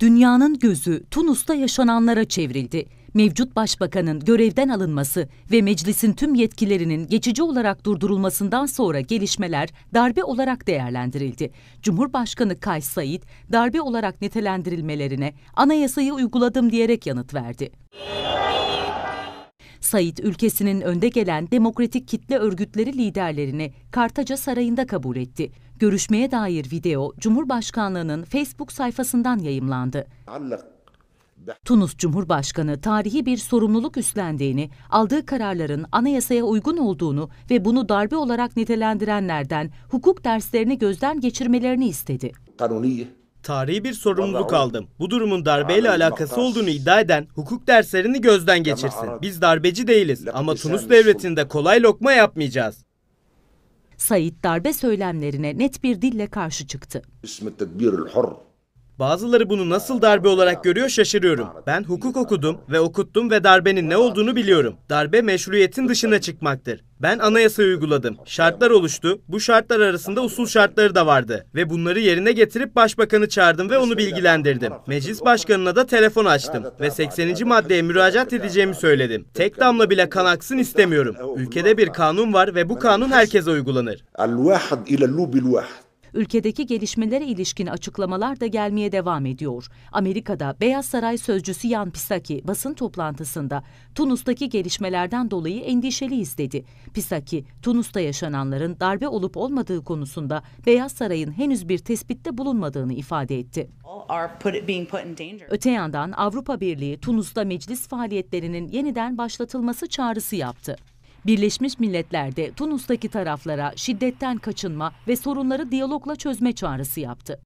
Dünyanın gözü Tunus'ta yaşananlara çevrildi. Mevcut başbakanın görevden alınması ve meclisin tüm yetkilerinin geçici olarak durdurulmasından sonra gelişmeler darbe olarak değerlendirildi. Cumhurbaşkanı Kays Said darbe olarak nitelendirilmelerine anayasayı uyguladım diyerek yanıt verdi. Said ülkesinin önde gelen demokratik kitle örgütleri liderlerini Kartaca Sarayı'nda kabul etti. Görüşmeye dair video Cumhurbaşkanlığının Facebook sayfasından yayımlandı. Tunus Cumhurbaşkanı tarihi bir sorumluluk üstlendiğini, aldığı kararların anayasaya uygun olduğunu ve bunu darbe olarak nitelendirenlerden hukuk derslerini gözden geçirmelerini istedi. Kanuniye tarihi bir sorumluluk aldım. Bu durumun darbeyle alakası olduğunu iddia eden hukuk derslerini gözden geçirsin. Biz darbeci değiliz ama Tunus devletinde kolay lokma yapmayacağız. Said darbe söylemlerine net bir dille karşı çıktı. Bazıları bunu nasıl darbe olarak görüyor şaşırıyorum. Ben hukuk okudum ve okuttum ve darbenin ne olduğunu biliyorum. Darbe meşruiyetin dışına çıkmaktır. Ben anayasayı uyguladım. Şartlar oluştu. Bu şartlar arasında usul şartları da vardı. Ve bunları yerine getirip başbakanı çağırdım ve onu bilgilendirdim. Meclis başkanına da telefon açtım. Ve 80. maddeye müracaat edeceğimi söyledim. Tek damla bile kan aksın istemiyorum. Ülkede bir kanun var ve bu kanun herkese uygulanır ülkedeki gelişmelere ilişkin açıklamalar da gelmeye devam ediyor. Amerika'da Beyaz Saray sözcüsü Yan Psaki basın toplantısında Tunus'taki gelişmelerden dolayı endişeli istedi. Psaki, Tunus'ta yaşananların darbe olup olmadığı konusunda Beyaz Saray'ın henüz bir tespitte bulunmadığını ifade etti. Öte yandan Avrupa Birliği Tunus'ta meclis faaliyetlerinin yeniden başlatılması çağrısı yaptı. Birleşmiş Milletler de Tunus'taki taraflara şiddetten kaçınma ve sorunları diyalogla çözme çağrısı yaptı.